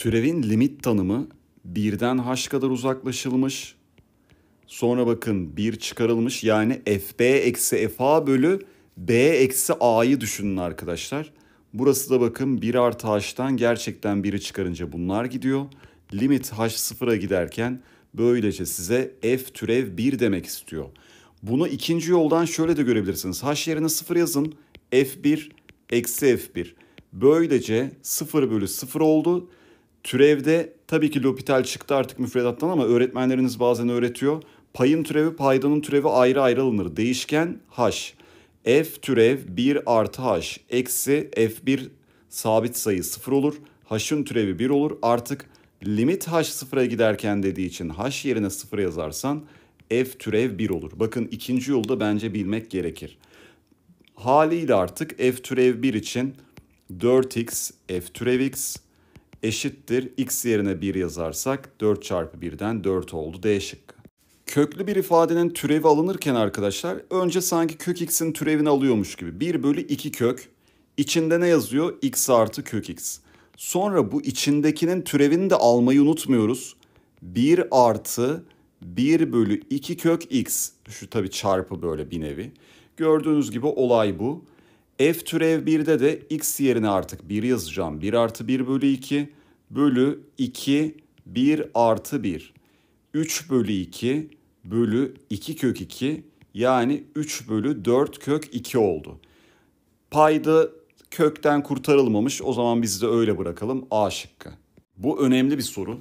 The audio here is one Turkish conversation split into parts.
Türevin limit tanımı birden h kadar uzaklaşılmış. Sonra bakın bir çıkarılmış yani fb eksi fa bölü b eksi a'yı düşünün arkadaşlar. Burası da bakın 1 artı h'tan gerçekten 1'i çıkarınca bunlar gidiyor. Limit h sıfıra giderken böylece size f türev 1 demek istiyor. Bunu ikinci yoldan şöyle de görebilirsiniz. h yerine 0 yazın f1 eksi f1. Böylece 0 bölü 0 oldu. Türevde tabii ki L'Hopital çıktı artık müfredattan ama öğretmenleriniz bazen öğretiyor. Payın türevi, paydanın türevi ayrı ayrı alınır. Değişken h. F türev 1 artı h eksi f1 sabit sayı 0 olur. H'ın türevi 1 olur. Artık limit h sıfıra giderken dediği için h yerine 0 yazarsan f türev 1 olur. Bakın ikinci yolda bence bilmek gerekir. Haliyle artık f türev 1 için 4x f türev x eşittir x yerine 1 yazarsak 4 çarpı 1'den 4 oldu D şıkkı. Köklü bir ifadenin türevi alınırken arkadaşlar önce sanki kök x'in türevini alıyormuş gibi 1 bölü 2 kök içinde ne yazıyor? x artı kök x. Sonra bu içindekinin türevini de almayı unutmuyoruz. 1 artı 1 bölü 2 kök x. Şu tabi çarpı böyle bir nevi. Gördüğünüz gibi olay bu. F türev 1'de de x yerine artık 1 yazacağım. 1 artı 1 bölü 2 bölü 2 1 artı 1. 3 bölü 2 bölü 2 kök 2 yani 3 bölü 4 kök 2 oldu. Payda kökten kurtarılmamış o zaman biz de öyle bırakalım A şıkkı. Bu önemli bir soru.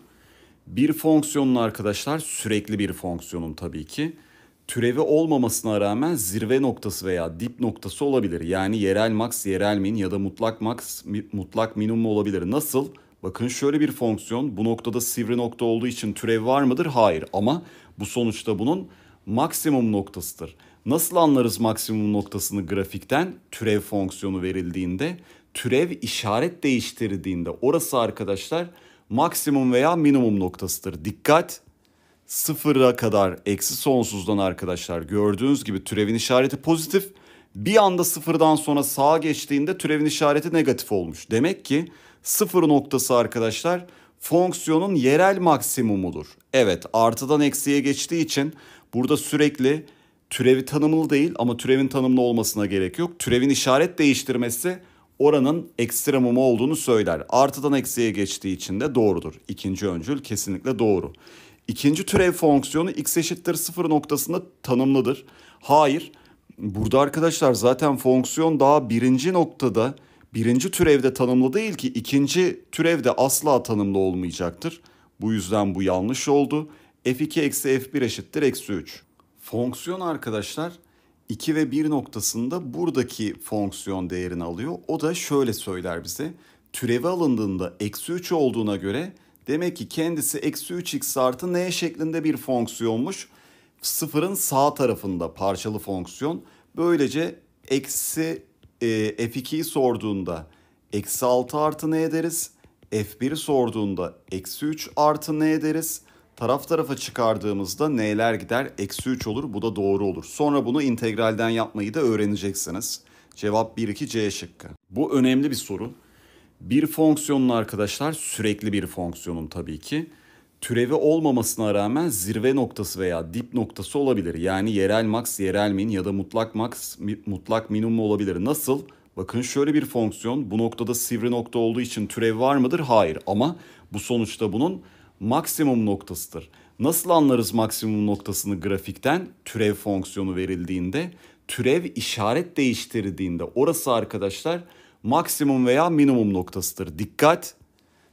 Bir fonksiyonun arkadaşlar sürekli bir fonksiyonun tabii ki türevi olmamasına rağmen zirve noktası veya dip noktası olabilir. Yani yerel max, yerel min ya da mutlak max, mutlak minimum olabilir. Nasıl? Bakın şöyle bir fonksiyon bu noktada sivri nokta olduğu için türev var mıdır? Hayır ama bu sonuçta bunun maksimum noktasıdır. Nasıl anlarız maksimum noktasını grafikten? Türev fonksiyonu verildiğinde, türev işaret değiştirdiğinde orası arkadaşlar maksimum veya minimum noktasıdır. Dikkat! Sıfıra kadar eksi sonsuzdan arkadaşlar gördüğünüz gibi türevin işareti pozitif. Bir anda sıfırdan sonra sağa geçtiğinde türevin işareti negatif olmuş. Demek ki Sıfır noktası arkadaşlar fonksiyonun yerel maksimumudur. Evet artıdan eksiye geçtiği için burada sürekli türevi tanımlı değil ama türevin tanımlı olmasına gerek yok. Türevin işaret değiştirmesi oranın ekstremumu olduğunu söyler. Artıdan eksiye geçtiği için de doğrudur. İkinci öncül kesinlikle doğru. İkinci türev fonksiyonu x eşittir sıfır noktasında tanımlıdır. Hayır. Burada arkadaşlar zaten fonksiyon daha birinci noktada birinci türevde tanımlı değil ki ikinci türevde asla tanımlı olmayacaktır. Bu yüzden bu yanlış oldu. f2 eksi f1 eşittir eksi 3. Fonksiyon arkadaşlar 2 ve 1 noktasında buradaki fonksiyon değerini alıyor. O da şöyle söyler bize. Türevi alındığında eksi 3 olduğuna göre demek ki kendisi eksi 3x artı n şeklinde bir fonksiyonmuş. Sıfırın sağ tarafında parçalı fonksiyon. Böylece eksi e, ee, F2'yi sorduğunda eksi 6 artı ne ederiz? F1 sorduğunda eksi 3 artı ne ederiz? Taraf tarafa çıkardığımızda n'ler gider? Eksi 3 olur. Bu da doğru olur. Sonra bunu integralden yapmayı da öğreneceksiniz. Cevap 1, 2, C şıkkı. Bu önemli bir soru. Bir fonksiyonun arkadaşlar sürekli bir fonksiyonun tabii ki türevi olmamasına rağmen zirve noktası veya dip noktası olabilir. Yani yerel max, yerel min ya da mutlak max, mutlak minimum olabilir. Nasıl? Bakın şöyle bir fonksiyon bu noktada sivri nokta olduğu için türev var mıdır? Hayır ama bu sonuçta bunun maksimum noktasıdır. Nasıl anlarız maksimum noktasını grafikten? Türev fonksiyonu verildiğinde, türev işaret değiştirdiğinde orası arkadaşlar maksimum veya minimum noktasıdır. Dikkat!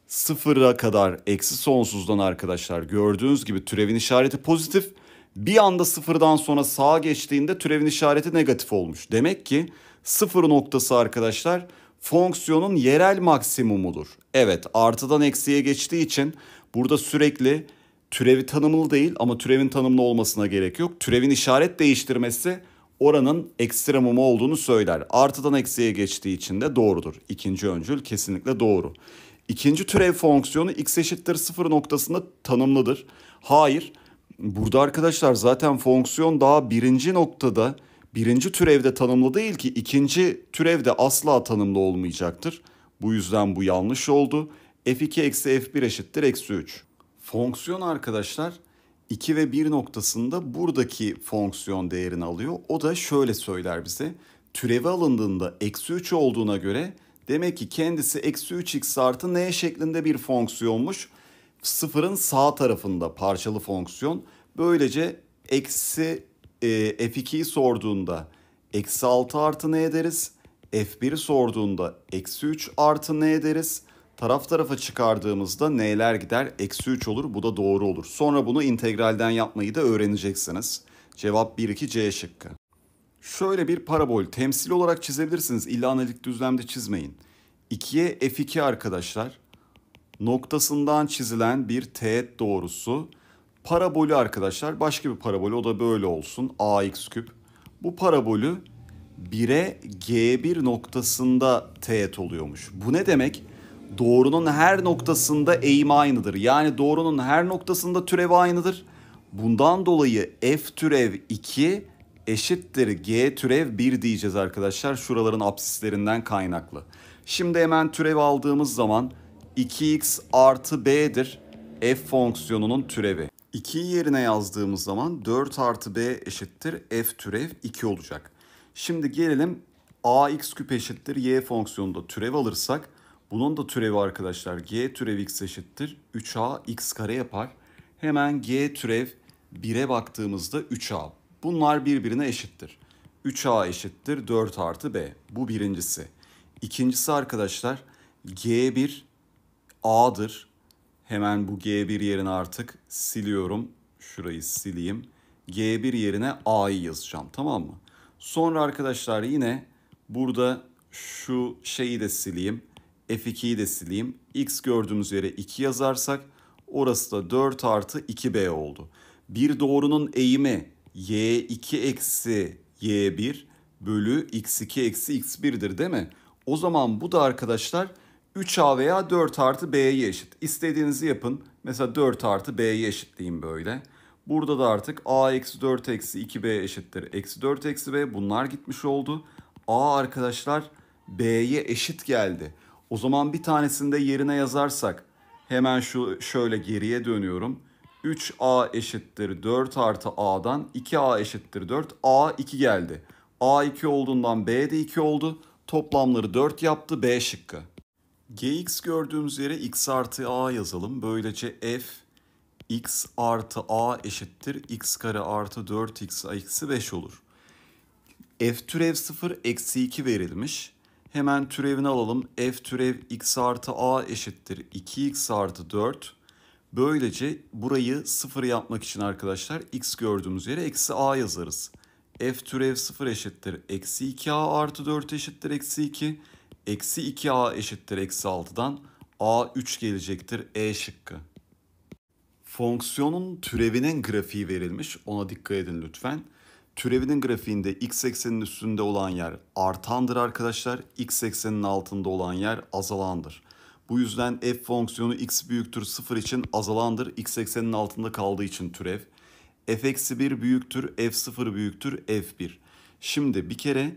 sıfıra kadar eksi sonsuzdan arkadaşlar gördüğünüz gibi türevin işareti pozitif. Bir anda sıfırdan sonra sağa geçtiğinde türevin işareti negatif olmuş. Demek ki sıfır noktası arkadaşlar fonksiyonun yerel maksimumudur. Evet artıdan eksiye geçtiği için burada sürekli türevi tanımlı değil ama türevin tanımlı olmasına gerek yok. Türevin işaret değiştirmesi oranın ekstremumu olduğunu söyler. Artıdan eksiye geçtiği için de doğrudur. İkinci öncül kesinlikle doğru. İkinci türev fonksiyonu x eşittir 0 noktasında tanımlıdır. Hayır. Burada arkadaşlar zaten fonksiyon daha birinci noktada birinci türevde tanımlı değil ki ikinci türevde asla tanımlı olmayacaktır. Bu yüzden bu yanlış oldu. f2 eksi f1 eşittir eksi 3. Fonksiyon arkadaşlar 2 ve 1 noktasında buradaki fonksiyon değerini alıyor. O da şöyle söyler bize. Türevi alındığında eksi 3 olduğuna göre Demek ki kendisi eksi 3x artı n şeklinde bir fonksiyonmuş. Sıfırın sağ tarafında parçalı fonksiyon. Böylece eksi e, f2'yi sorduğunda eksi 6 artı n deriz. F1'i sorduğunda eksi 3 artı n deriz. Taraf tarafa çıkardığımızda n'ler gider eksi 3 olur bu da doğru olur. Sonra bunu integralden yapmayı da öğreneceksiniz. Cevap 1-2 C şıkkı. Şöyle bir parabol temsil olarak çizebilirsiniz. İlla analitik düzlemde çizmeyin. 2'ye f2 arkadaşlar. Noktasından çizilen bir teğet doğrusu. Parabolü arkadaşlar başka bir parabolü o da böyle olsun. ax küp. Bu parabolü 1'e G1 noktasında teğet oluyormuş. Bu ne demek? Doğrunun her noktasında eğim aynıdır. Yani doğrunun her noktasında türev aynıdır. Bundan dolayı f türev 2 eşittir g türev 1 diyeceğiz arkadaşlar. Şuraların absislerinden kaynaklı. Şimdi hemen türev aldığımız zaman 2x artı b'dir f fonksiyonunun türevi. 2 yerine yazdığımız zaman 4 artı b eşittir f türev 2 olacak. Şimdi gelelim ax küp eşittir y fonksiyonunda türev alırsak bunun da türevi arkadaşlar g türev x eşittir 3a x kare yapar. Hemen g türev 1'e baktığımızda 3a Bunlar birbirine eşittir. 3a eşittir 4 artı b. Bu birincisi. İkincisi arkadaşlar g1 a'dır. Hemen bu g1 yerine artık siliyorum. Şurayı sileyim. g1 yerine a'yı yazacağım tamam mı? Sonra arkadaşlar yine burada şu şeyi de sileyim. F2'yi de sileyim. X gördüğümüz yere 2 yazarsak orası da 4 artı 2B oldu. Bir doğrunun eğimi y2 eksi y1 bölü x2 eksi x1'dir değil mi? O zaman bu da arkadaşlar 3a veya 4 artı b'ye eşit. İstediğinizi yapın. Mesela 4 artı b'ye diyeyim böyle. Burada da artık a eksi 4 eksi 2b eşittir. Eksi 4 eksi b bunlar gitmiş oldu. a arkadaşlar b'ye eşit geldi. O zaman bir tanesini de yerine yazarsak hemen şu şöyle geriye dönüyorum. 3a eşittir 4 artı a'dan 2a eşittir 4. a 2 geldi. a 2 olduğundan b de 2 oldu. Toplamları 4 yaptı b şıkkı. gx gördüğümüz yere x artı a yazalım. Böylece f x artı a eşittir x kare artı 4x eksi 5 olur. f türev 0 eksi 2 verilmiş. Hemen türevini alalım. f türev x artı a eşittir 2x artı 4 Böylece burayı sıfır yapmak için arkadaşlar x gördüğümüz yere eksi a yazarız. f türev sıfır eşittir eksi 2a artı 4 eşittir eksi 2. Eksi 2a eşittir eksi 6'dan a 3 gelecektir e şıkkı. Fonksiyonun türevinin grafiği verilmiş. Ona dikkat edin lütfen. Türevinin grafiğinde x eksenin üstünde olan yer artandır arkadaşlar. x eksenin altında olan yer azalandır. Bu yüzden f fonksiyonu x büyüktür 0 için azalandır. x eksenin altında kaldığı için türev. f eksi 1 büyüktür f0 büyüktür f1. Şimdi bir kere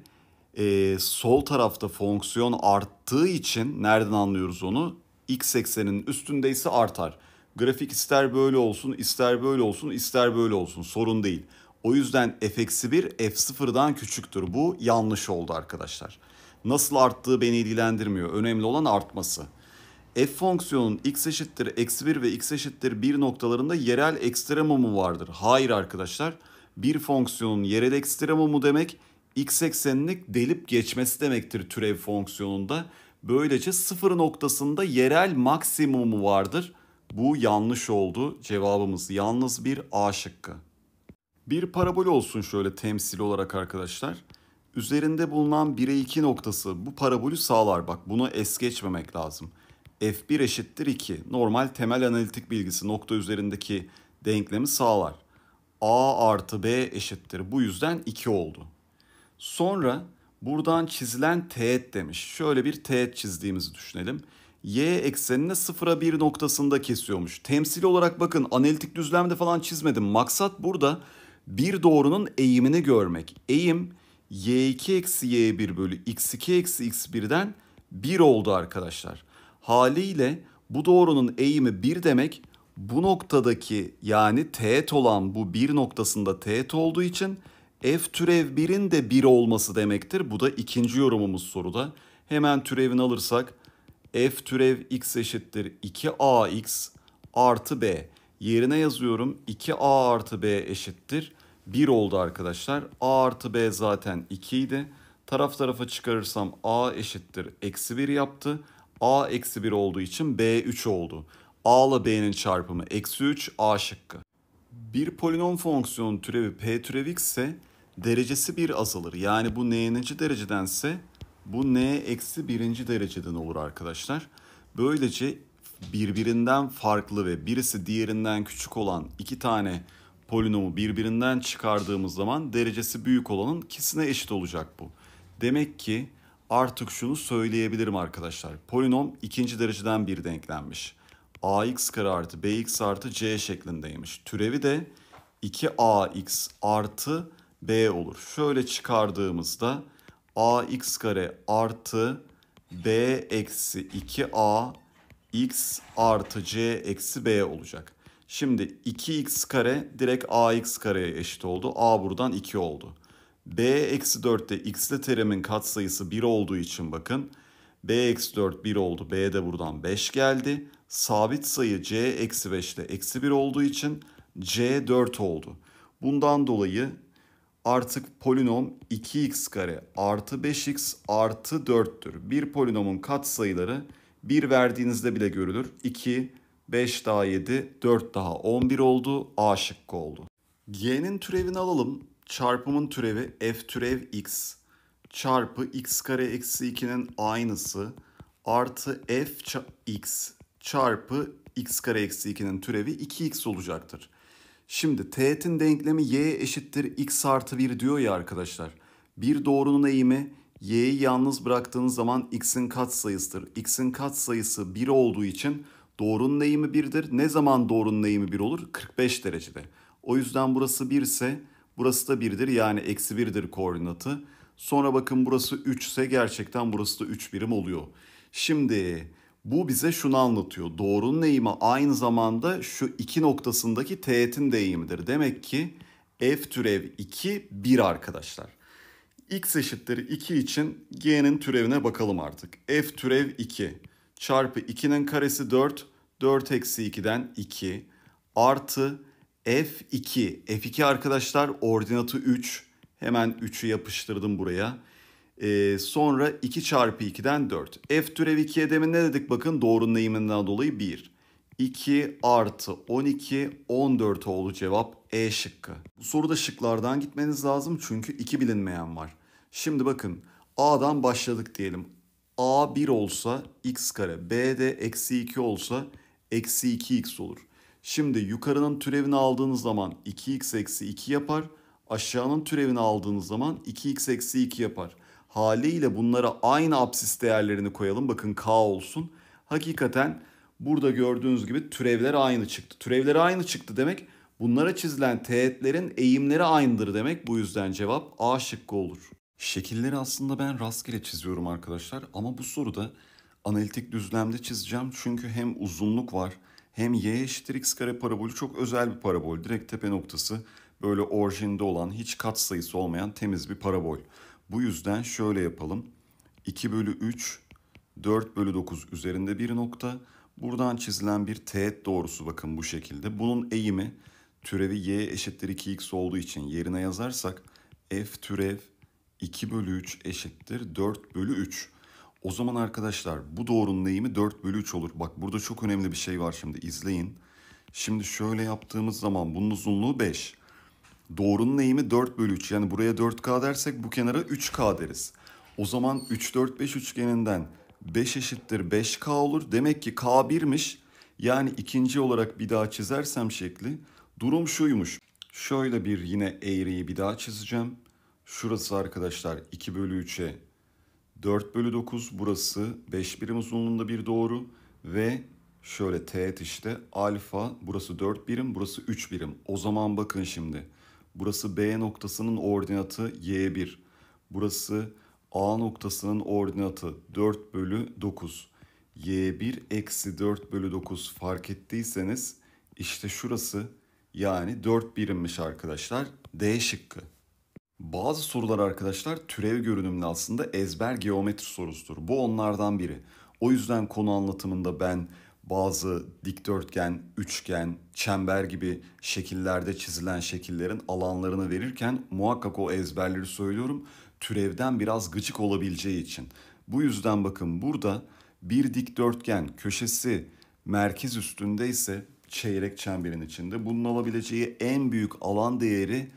e, sol tarafta fonksiyon arttığı için nereden anlıyoruz onu? x ekseninin üstündeyse artar. Grafik ister böyle olsun, ister böyle olsun, ister böyle olsun sorun değil. O yüzden f-1 f0'dan küçüktür. Bu yanlış oldu arkadaşlar. Nasıl arttığı beni ilgilendirmiyor. Önemli olan artması f fonksiyonun x eşittir eksi 1 ve x eşittir 1 noktalarında yerel ekstremumu vardır. Hayır arkadaşlar bir fonksiyonun yerel ekstremumu demek x eksenini delip geçmesi demektir türev fonksiyonunda. Böylece sıfır noktasında yerel maksimumu vardır. Bu yanlış oldu. Cevabımız yalnız bir A şıkkı. Bir parabol olsun şöyle temsil olarak arkadaşlar. Üzerinde bulunan 1'e 2 noktası bu parabolü sağlar. Bak bunu es geçmemek lazım f1 eşittir 2 normal temel analitik bilgisi nokta üzerindeki denklemi sağlar. a artı b eşittir bu yüzden 2 oldu. Sonra buradan çizilen teğet demiş. Şöyle bir teğet çizdiğimizi düşünelim. Y eksenine 0'a 1 noktasında kesiyormuş. Temsil olarak bakın analitik düzlemde falan çizmedim. Maksat burada bir doğrunun eğimini görmek. Eğim y2 eksi y1 bölü x2 eksi x1'den 1 oldu arkadaşlar. Haliyle bu doğrunun eğimi 1 demek bu noktadaki yani teğet olan bu 1 noktasında teğet olduğu için f türev 1'in de 1 olması demektir. Bu da ikinci yorumumuz soruda. Hemen türevini alırsak f türev x eşittir 2ax artı b. Yerine yazıyorum 2a artı b eşittir 1 oldu arkadaşlar. a artı b zaten 2 idi. Taraf tarafa çıkarırsam a eşittir eksi 1 yaptı. A eksi 1 olduğu için B 3 oldu. A ile B'nin çarpımı eksi 3 A şıkkı. Bir polinom fonksiyonun türevi P türevi x ise derecesi 1 azalır. Yani bu n'inci derecedense bu n eksi birinci dereceden olur arkadaşlar. Böylece birbirinden farklı ve birisi diğerinden küçük olan iki tane polinomu birbirinden çıkardığımız zaman derecesi büyük olanın ikisine eşit olacak bu. Demek ki artık şunu söyleyebilirim arkadaşlar. Polinom ikinci dereceden bir denklenmiş. ax kare artı bx artı c şeklindeymiş. Türevi de 2ax artı b olur. Şöyle çıkardığımızda ax kare artı b eksi 2a x artı c eksi b olacak. Şimdi 2x kare direkt ax kareye eşit oldu. a buradan 2 oldu b eksi 4'te x'li terimin katsayısı 1 olduğu için bakın b eksi 4 1 oldu. b de buradan 5 geldi. Sabit sayı c eksi 5'te eksi 1 olduğu için c 4 oldu. Bundan dolayı artık polinom 2x kare artı 5x artı 4'tür. Bir polinomun katsayıları 1 verdiğinizde bile görülür. 2, 5 daha 7, 4 daha 11 oldu. A şıkkı oldu. G'nin türevini alalım çarpımın türevi f türev x çarpı x kare eksi 2'nin aynısı artı f x çarpı x kare eksi 2'nin türevi 2x olacaktır. Şimdi teğetin denklemi y eşittir x artı 1 diyor ya arkadaşlar. Bir doğrunun eğimi y'yi yalnız bıraktığınız zaman x'in kat katsayısıdır. x'in kat sayısı 1 olduğu için doğrunun eğimi 1'dir. Ne zaman doğrunun eğimi 1 olur? 45 derecede. O yüzden burası 1 ise Burası da 1'dir yani eksi 1'dir koordinatı. Sonra bakın burası 3 ise gerçekten burası da 3 birim oluyor. Şimdi bu bize şunu anlatıyor. Doğrunun eğimi aynı zamanda şu iki noktasındaki teğetin de eğimidir. Demek ki f türev 2 1 arkadaşlar. x eşittir 2 için g'nin türevine bakalım artık. f türev 2 çarpı 2'nin karesi 4. 4 eksi 2'den 2 artı F2. F2 arkadaşlar ordinatı 3. Hemen 3'ü yapıştırdım buraya. Ee, sonra 2 çarpı 2'den 4. F türev 2'ye demin ne dedik bakın doğrunun eğiminden dolayı 1. 2 artı 12 14 oldu cevap E şıkkı. Bu soruda şıklardan gitmeniz lazım çünkü 2 bilinmeyen var. Şimdi bakın A'dan başladık diyelim. A 1 olsa x kare, B de eksi 2 olsa eksi 2x olur. Şimdi yukarının türevini aldığınız zaman 2x eksi 2 yapar. Aşağının türevini aldığınız zaman 2x eksi 2 yapar. Haliyle bunlara aynı apsis değerlerini koyalım. Bakın k olsun. Hakikaten burada gördüğünüz gibi türevler aynı çıktı. Türevleri aynı çıktı demek bunlara çizilen teğetlerin eğimleri aynıdır demek. Bu yüzden cevap A şıkkı olur. Şekilleri aslında ben rastgele çiziyorum arkadaşlar ama bu soruda analitik düzlemde çizeceğim çünkü hem uzunluk var hem y eşittir x kare parabolü çok özel bir parabol. Direkt tepe noktası böyle orijinde olan hiç kat sayısı olmayan temiz bir parabol. Bu yüzden şöyle yapalım. 2 bölü 3, 4 bölü 9 üzerinde bir nokta. Buradan çizilen bir teğet doğrusu bakın bu şekilde. Bunun eğimi türevi y eşittir 2x olduğu için yerine yazarsak f türev 2 bölü 3 eşittir 4 bölü 3. O zaman arkadaşlar bu doğrunun eğimi 4 bölü 3 olur. Bak burada çok önemli bir şey var şimdi izleyin. Şimdi şöyle yaptığımız zaman bunun uzunluğu 5. Doğrunun eğimi 4 bölü 3. Yani buraya 4K dersek bu kenara 3K deriz. O zaman 3, 4, 5 üçgeninden 5 eşittir 5K olur. Demek ki K 1'miş. Yani ikinci olarak bir daha çizersem şekli durum şuymuş. Şöyle bir yine eğriyi bir daha çizeceğim. Şurası arkadaşlar 2 bölü 3'e 4 bölü 9 burası 5 birim uzunluğunda bir doğru ve şöyle teğet işte alfa burası 4 birim burası 3 birim. O zaman bakın şimdi burası B noktasının ordinatı Y1 burası A noktasının ordinatı 4 bölü 9 y1 eksi 4 bölü 9 fark ettiyseniz işte şurası yani 4 birimmiş arkadaşlar D şıkkı. Bazı sorular arkadaşlar türev görünümlü aslında ezber geometri sorusudur. Bu onlardan biri. O yüzden konu anlatımında ben bazı dikdörtgen, üçgen, çember gibi şekillerde çizilen şekillerin alanlarını verirken muhakkak o ezberleri söylüyorum. Türevden biraz gıcık olabileceği için. Bu yüzden bakın burada bir dikdörtgen köşesi merkez üstünde ise çeyrek çemberin içinde bunun alabileceği en büyük alan değeri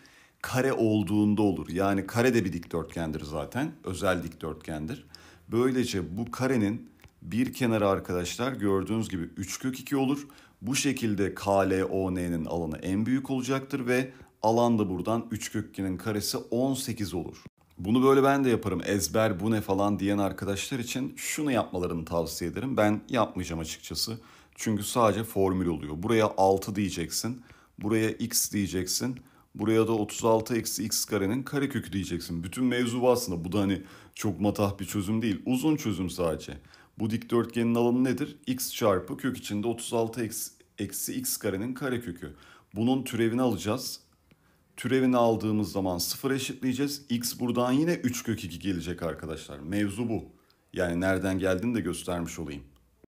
kare olduğunda olur. Yani kare de bir dikdörtgendir zaten. Özel dikdörtgendir. Böylece bu karenin bir kenarı arkadaşlar gördüğünüz gibi 3 kök 2 olur. Bu şekilde KLON'nin alanı en büyük olacaktır ve alan da buradan 3 kök 2'nin karesi 18 olur. Bunu böyle ben de yaparım ezber bu ne falan diyen arkadaşlar için şunu yapmalarını tavsiye ederim. Ben yapmayacağım açıkçası. Çünkü sadece formül oluyor. Buraya 6 diyeceksin. Buraya x diyeceksin. Buraya da 36 eksi x karenin karekökü diyeceksin. Bütün mevzu aslında. Bu da hani çok matah bir çözüm değil. Uzun çözüm sadece. Bu dikdörtgenin alanı nedir? x çarpı kök içinde 36 eksi, eksi x karenin karekökü. Bunun türevini alacağız. Türevini aldığımız zaman sıfır eşitleyeceğiz. x buradan yine 3 kök 2 gelecek arkadaşlar. Mevzu bu. Yani nereden geldiğini de göstermiş olayım.